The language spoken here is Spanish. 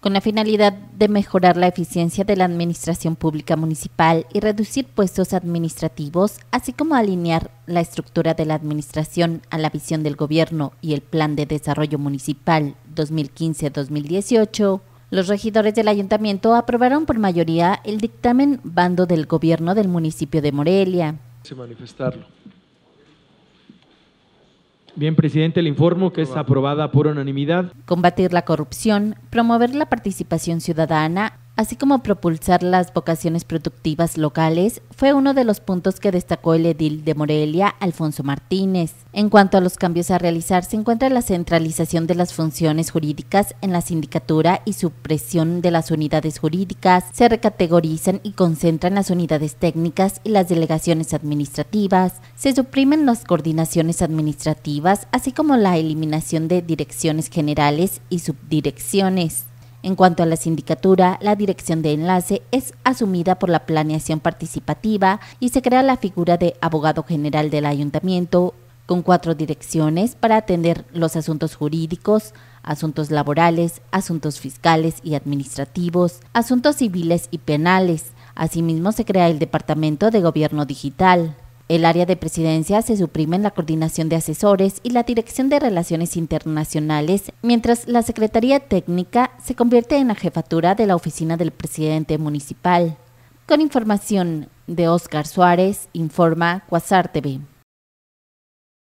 con la finalidad de mejorar la eficiencia de la administración pública municipal y reducir puestos administrativos, así como alinear la estructura de la administración a la visión del gobierno y el Plan de Desarrollo Municipal 2015-2018. Los regidores del ayuntamiento aprobaron por mayoría el dictamen bando del gobierno del municipio de Morelia. Bien, presidente, le informo que es aprobada por unanimidad. Combatir la corrupción, promover la participación ciudadana, así como propulsar las vocaciones productivas locales, fue uno de los puntos que destacó el edil de Morelia, Alfonso Martínez. En cuanto a los cambios a realizar, se encuentra la centralización de las funciones jurídicas en la sindicatura y supresión de las unidades jurídicas. Se recategorizan y concentran las unidades técnicas y las delegaciones administrativas. Se suprimen las coordinaciones administrativas, así como la eliminación de direcciones generales y subdirecciones. En cuanto a la sindicatura, la dirección de enlace es asumida por la planeación participativa y se crea la figura de abogado general del ayuntamiento con cuatro direcciones para atender los asuntos jurídicos, asuntos laborales, asuntos fiscales y administrativos, asuntos civiles y penales. Asimismo, se crea el Departamento de Gobierno Digital. El área de presidencia se suprime en la coordinación de asesores y la dirección de relaciones internacionales, mientras la Secretaría Técnica se convierte en la jefatura de la oficina del presidente municipal. Con información de Oscar Suárez, informa Cuasar TV.